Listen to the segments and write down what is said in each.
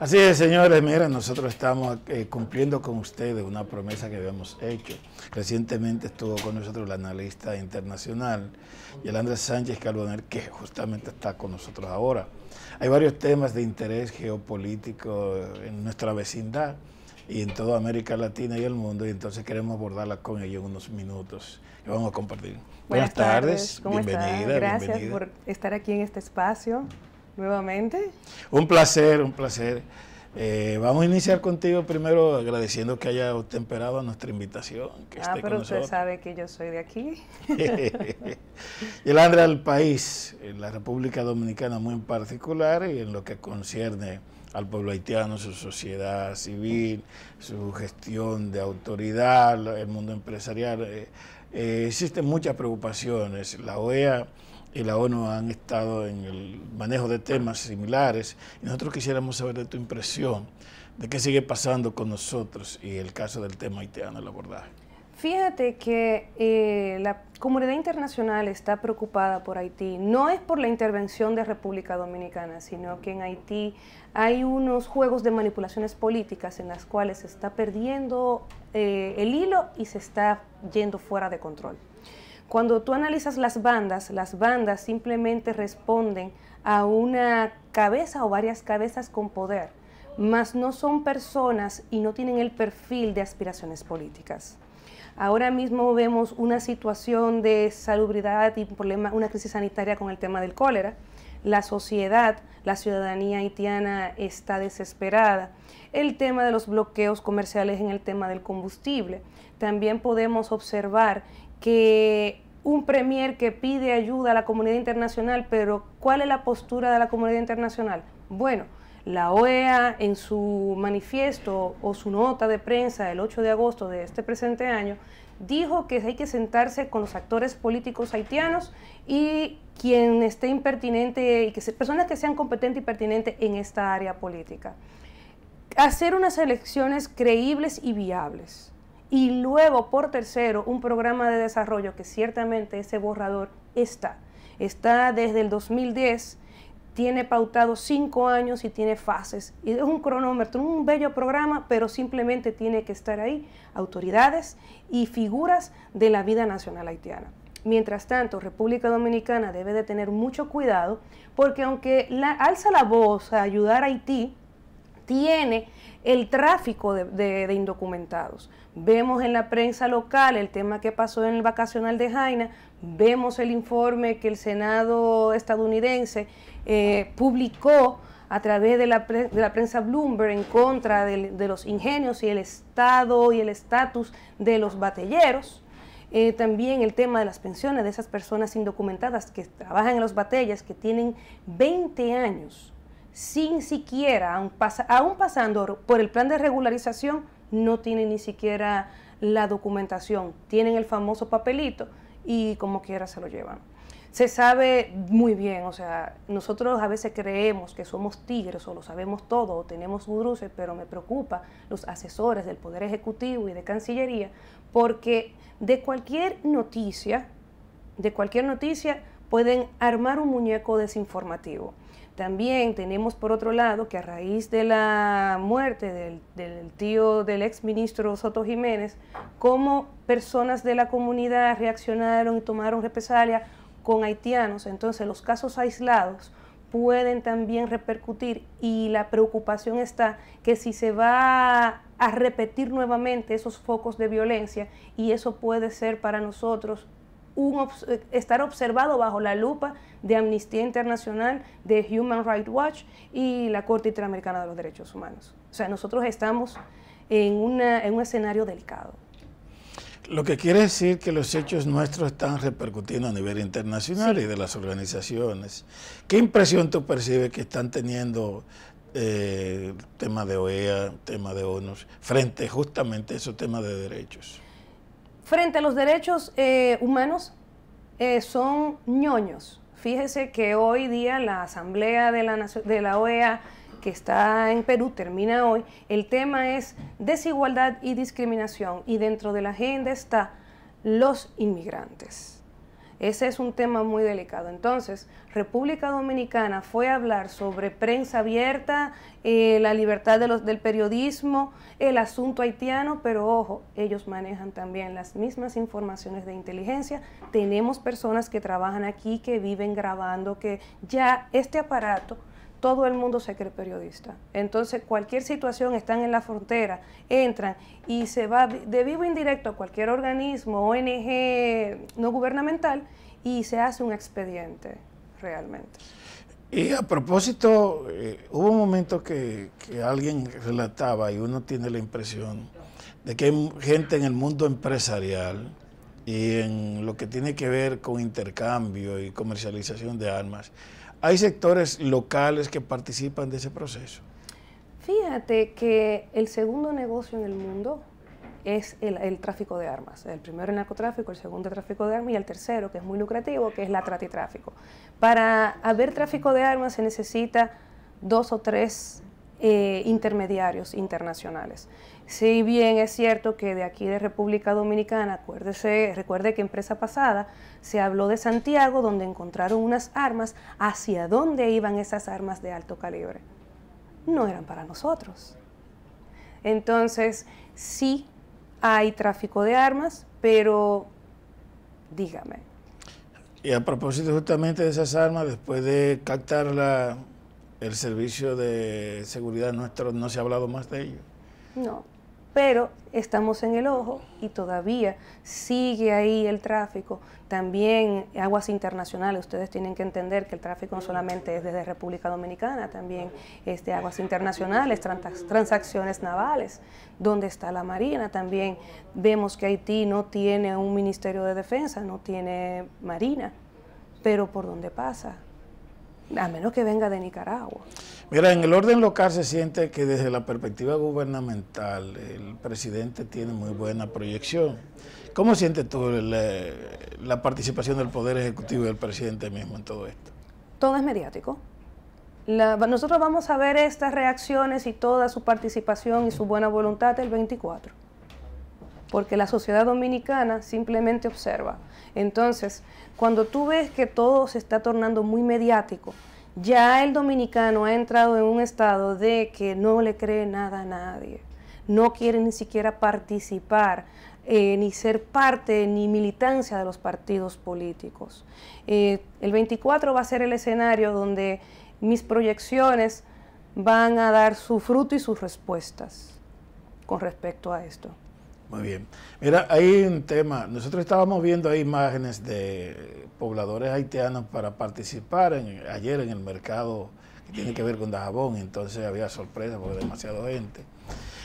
Así es, señores, Mira, nosotros estamos eh, cumpliendo con ustedes una promesa que habíamos hecho. Recientemente estuvo con nosotros el analista internacional, Yolanda Sánchez Calvoner, que justamente está con nosotros ahora. Hay varios temas de interés geopolítico eh, en nuestra vecindad y en toda América Latina y el mundo, y entonces queremos abordarla con ellos en unos minutos y vamos a compartir. Buenas, tardes, bienvenida, bienvenida, Gracias por estar aquí en este espacio nuevamente. Un placer, un placer. Eh, vamos a iniciar contigo primero agradeciendo que haya temperado nuestra invitación. ah, pero usted sabe que yo soy de aquí. Y el país, en la República Dominicana muy en particular, y en lo que concierne al pueblo haitiano, su sociedad civil, su gestión de autoridad, el mundo empresarial, eh, eh, existen muchas preocupaciones. La OEA y la ONU han estado en el manejo de temas similares. nosotros quisiéramos saber de tu impresión de qué sigue pasando con nosotros y el caso del tema haitiano, el abordaje. Fíjate que eh, la comunidad internacional está preocupada por Haití. No es por la intervención de República Dominicana, sino que en Haití hay unos juegos de manipulaciones políticas en las cuales se está perdiendo eh, el hilo y se está yendo fuera de control. Cuando tú analizas las bandas, las bandas simplemente responden a una cabeza o varias cabezas con poder, mas no son personas y no tienen el perfil de aspiraciones políticas. Ahora mismo vemos una situación de salubridad y problema, una crisis sanitaria con el tema del cólera. La sociedad, la ciudadanía haitiana está desesperada. El tema de los bloqueos comerciales en el tema del combustible. También podemos observar que un premier que pide ayuda a la comunidad internacional, pero ¿cuál es la postura de la comunidad internacional? Bueno, la OEA en su manifiesto o su nota de prensa del 8 de agosto de este presente año dijo que hay que sentarse con los actores políticos haitianos y quien esté impertinente y que personas que sean competentes y pertinentes en esta área política. Hacer unas elecciones creíbles y viables y luego, por tercero, un programa de desarrollo que ciertamente ese borrador está. Está desde el 2010, tiene pautado cinco años y tiene fases. Y es un cronómetro, un bello programa, pero simplemente tiene que estar ahí autoridades y figuras de la vida nacional haitiana. Mientras tanto, República Dominicana debe de tener mucho cuidado porque aunque alza la voz a ayudar a Haití, tiene el tráfico de, indocumentados. Vemos en la prensa local el tema que pasó en el vacacional de Jaina, vemos el informe que el Senado estadounidense eh, publicó a través de la, prensa Bloomberg en contra de, los ingenios y el estado y el estatus de los batelleros. Eh, también el tema de las pensiones de esas personas indocumentadas que trabajan en los batallas, que tienen 20 años sin siquiera, aún, pasando por el plan de regularización, no tienen ni siquiera la documentación, tienen el famoso papelito y como quiera se lo llevan. Se sabe muy bien, o sea, nosotros a veces creemos que somos tigres o lo sabemos todo o tenemos bruces, pero me preocupa los asesores del Poder Ejecutivo y de Cancillería, porque de cualquier noticia, de cualquier noticia, pueden armar un muñeco desinformativo. También tenemos por otro lado que a raíz de la muerte del, tío del ex ministro Soto Jiménez, cómo personas de la comunidad reaccionaron y tomaron represalia con haitianos. Entonces los casos aislados pueden también repercutir y la preocupación está que si se va a repetir nuevamente esos focos de violencia y eso puede ser para nosotros estar observado bajo la lupa de Amnistía Internacional, de Human Rights Watch y la Corte Interamericana de los Derechos Humanos. O sea, nosotros estamos en, un escenario delicado. Lo que quiere decir que los hechos nuestros están repercutiendo a nivel internacional y de las organizaciones. ¿Qué impresión tú percibes que están teniendo eh, tema de OEA, el tema de ONU, frente justamente a esos temas de derechos? Frente a los derechos eh, humanos, eh, son ñoños. Fíjese que hoy día la Asamblea de la, de la OEA, que está en Perú, termina hoy. El tema es desigualdad y discriminación y dentro de la agenda está los inmigrantes. Ese es un tema muy delicado. Entonces, República Dominicana fue a hablar sobre prensa abierta, eh, la libertad de los, del periodismo, el asunto haitiano, pero ojo, ellos manejan también las mismas informaciones de inteligencia. Tenemos personas que trabajan aquí, que viven grabando, que ya este aparato todo el mundo se cree periodista. Entonces, cualquier situación, están en la frontera, entran y se va de vivo indirecto a cualquier organismo, ONG no gubernamental y se hace un expediente realmente. Y a propósito, eh, hubo un momento que, que, alguien relataba y uno tiene la impresión de que hay gente en el mundo empresarial y en lo que tiene que ver con intercambio y comercialización de armas, ¿Hay sectores locales que participan de ese proceso? Fíjate que el segundo negocio en el mundo es el, tráfico de armas. El primero es narcotráfico, el segundo el tráfico de armas y el tercero, que es muy lucrativo, que es la trata y tráfico. Para haber tráfico de armas se necesita dos o tres eh, intermediarios internacionales. Si bien es cierto que de aquí de República Dominicana, acuérdese, recuerde que empresa pasada se habló de Santiago, donde encontraron unas armas, hacia dónde iban esas armas de alto calibre. No eran para nosotros. Entonces, sí hay tráfico de armas, pero dígame. Y a propósito justamente de esas armas, después de la el servicio de seguridad nuestro no se ha hablado más de ello. No pero estamos en el ojo y todavía sigue ahí el tráfico. También aguas internacionales, ustedes tienen que entender que el tráfico no solamente es desde República Dominicana, también es de aguas internacionales, transacciones navales, donde está la Marina. También vemos que Haití no tiene un Ministerio de Defensa, no tiene Marina, pero por dónde pasa, a menos que venga de Nicaragua. Mira, en el orden local se siente que desde la perspectiva gubernamental el presidente tiene muy buena proyección. ¿Cómo siente tú eh, la, participación del Poder Ejecutivo y del presidente mismo en todo esto? Todo es mediático. nosotros vamos a ver estas reacciones y toda su participación y su buena voluntad el 24 porque la sociedad dominicana simplemente observa. Entonces, cuando tú ves que todo se está tornando muy mediático, ya el dominicano ha entrado en un estado de que no le cree nada a nadie, no quiere ni siquiera participar. Eh, ni ser parte ni militancia de los partidos políticos. Eh, el 24 va a ser el escenario donde mis proyecciones van a dar su fruto y sus respuestas con respecto a esto. Muy bien. Mira, hay un tema. Nosotros estábamos viendo ahí imágenes de pobladores haitianos para participar ayer en el mercado que tiene que ver con Dajabón. Entonces había sorpresa porque demasiado gente.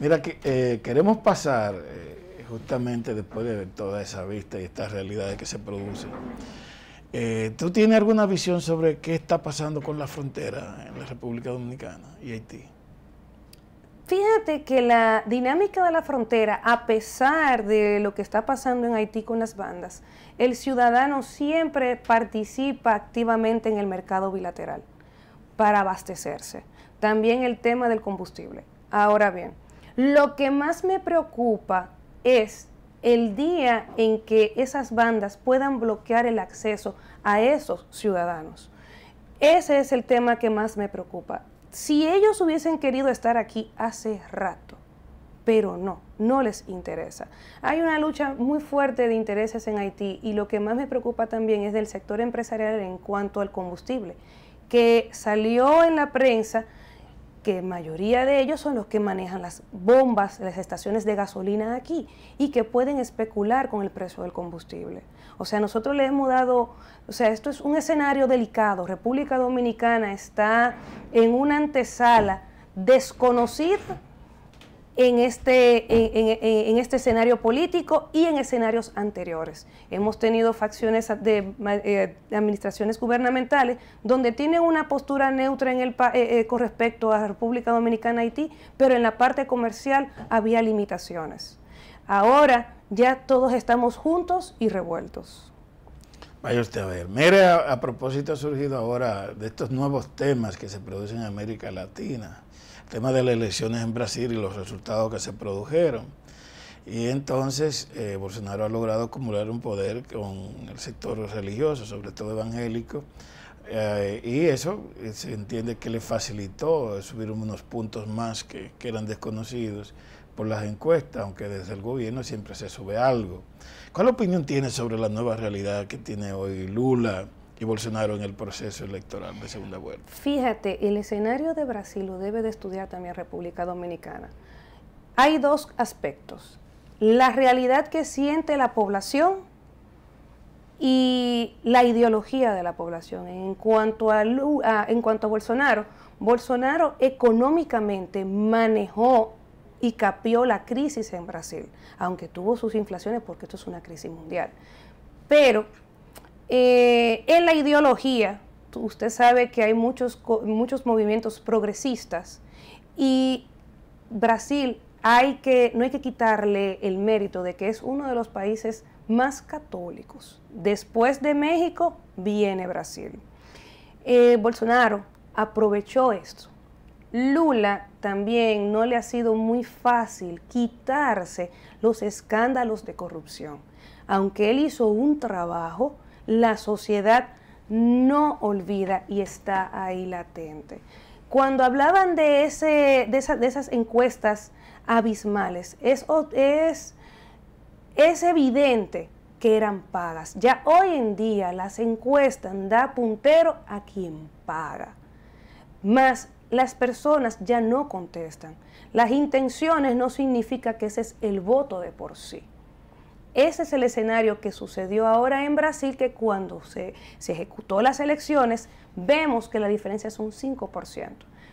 Mira, que, eh, queremos pasar eh, justamente después de ver toda esa vista y estas realidades que se producen. Eh, ¿Tú tienes alguna visión sobre qué está pasando con la frontera en la República Dominicana y Haití? Fíjate que la dinámica de la frontera, a pesar de lo que está pasando en Haití con las bandas, el ciudadano siempre participa activamente en el mercado bilateral para abastecerse. También el tema del combustible. Ahora bien, lo que más me preocupa es el día en que esas bandas puedan bloquear el acceso a esos ciudadanos. Ese es el tema que más me preocupa si ellos hubiesen querido estar aquí hace rato, pero no, no les interesa. Hay una lucha muy fuerte de intereses en Haití y lo que más me preocupa también es del sector empresarial en cuanto al combustible, que salió en la prensa que mayoría de ellos son los que manejan las bombas, las estaciones de gasolina aquí y que pueden especular con el precio del combustible. O sea, nosotros le hemos dado, o sea, esto es un escenario delicado. República Dominicana está en una antesala desconocida en este, en, este escenario político y en escenarios anteriores. Hemos tenido facciones de, eh, administraciones gubernamentales donde tienen una postura neutra eh, eh, con respecto a República Dominicana Haití, pero en la parte comercial había limitaciones. Ahora ya todos estamos juntos y revueltos. Vaya usted a ver, mire, a propósito ha surgido ahora de estos nuevos temas que se producen en América Latina tema de las elecciones en Brasil y los resultados que se produjeron. Y entonces eh, Bolsonaro ha logrado acumular un poder con el sector religioso, sobre todo evangélico, eh, y eso eh, se entiende que le facilitó subir unos puntos más que eran desconocidos por las encuestas, aunque desde el gobierno siempre se sube algo. ¿Cuál opinión tiene sobre la nueva realidad que tiene hoy Lula? y Bolsonaro en el proceso electoral de segunda vuelta. Fíjate, el escenario de Brasil lo debe de estudiar también República Dominicana. Hay dos aspectos. La realidad que siente la población y la ideología de la población. En cuanto a, en cuanto a Bolsonaro, Bolsonaro económicamente manejó y capió la crisis en Brasil, aunque tuvo sus inflaciones porque esto es una crisis mundial. Pero eh, en la ideología, usted sabe que hay muchos, muchos movimientos progresistas y Brasil hay que, no hay que quitarle el mérito de que es uno de los países más católicos. Después de México viene Brasil. Eh, Bolsonaro aprovechó esto. Lula también no le ha sido muy fácil quitarse los escándalos de corrupción, aunque él hizo un trabajo la sociedad no olvida y está ahí latente. Cuando hablaban de, esas encuestas abismales, es, evidente que eran pagas. Ya hoy en día las encuestas dan puntero a quien paga. Mas las personas ya no contestan. Las intenciones no significa que ese es el voto de por sí. Ese es el escenario que sucedió ahora en Brasil, que cuando se, ejecutó las elecciones, vemos que la diferencia es un 5%.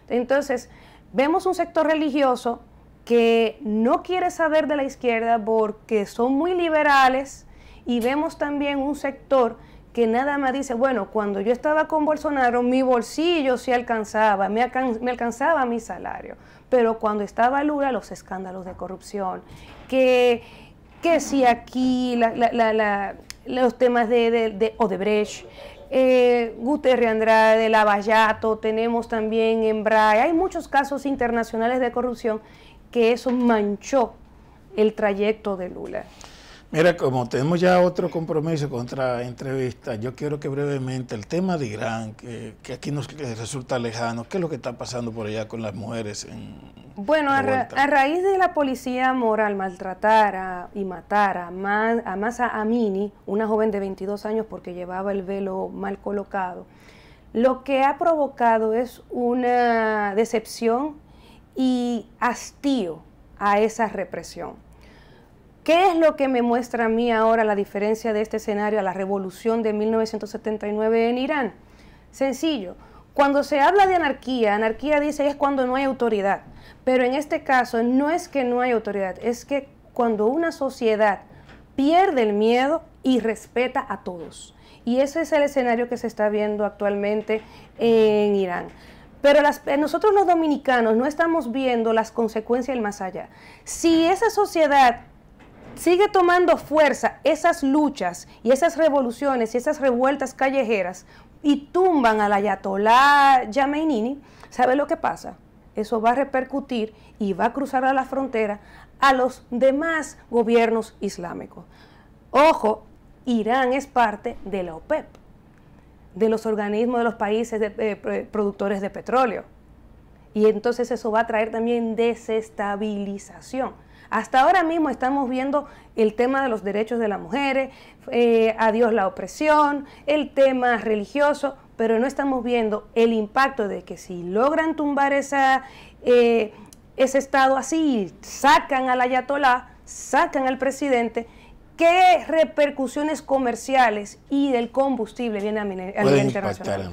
Entonces, vemos un sector religioso que no quiere saber de la izquierda porque son muy liberales y vemos también un sector que nada más dice, bueno, cuando yo estaba con Bolsonaro, mi bolsillo se alcanzaba, me, alcanzaba mi salario, pero cuando estaba Lula, los escándalos de corrupción, que que si aquí los temas de, Odebrecht, eh, Guterre Andrade, Lavallato, tenemos también en hay muchos casos internacionales de corrupción que eso manchó el trayecto de Lula. Mira, como tenemos ya otro compromiso contra entrevista, yo quiero que brevemente el tema de Irán, que, aquí nos resulta lejano, ¿qué es lo que está pasando por allá con las mujeres? En bueno, a, raíz de la policía moral maltratar y matar a, más a Masa Amini, una joven de 22 años porque llevaba el velo mal colocado, lo que ha provocado es una decepción y hastío a esa represión ¿Qué es lo que me muestra a mí ahora la diferencia de este escenario a la revolución de 1979 en Irán? Sencillo, cuando se habla de anarquía, anarquía dice es cuando no hay autoridad, pero en este caso no es que no hay autoridad, es que cuando una sociedad pierde el miedo y respeta a todos. Y ese es el escenario que se está viendo actualmente en Irán. Pero eh, nosotros los dominicanos no estamos viendo las consecuencias del más allá. Si esa sociedad sigue tomando fuerza esas luchas y esas revoluciones y esas revueltas callejeras y tumban a la Ayatolá Yameinini, ¿sabe lo que pasa? Eso va a repercutir y va a cruzar a la frontera a los demás gobiernos islámicos. Ojo, Irán es parte de la OPEP, de los organismos de los países eh, productores de petróleo. Y entonces eso va a traer también desestabilización. Hasta ahora mismo estamos viendo el tema de los derechos de las mujeres, eh, adiós la opresión, el tema religioso, pero no estamos viendo el impacto de que si logran tumbar esa, eh, ese estado así, sacan al ayatolá, sacan al presidente, ¿qué repercusiones comerciales y del combustible viene a, nivel internacional?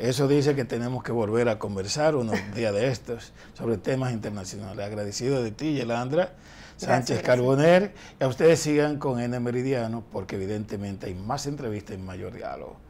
Eso dice que tenemos que volver a conversar unos días de estos sobre temas internacionales. Agradecido de ti, Yelandra Sánchez Carboner. Y a ustedes sigan con N Meridiano, porque evidentemente hay más entrevistas y mayor diálogo.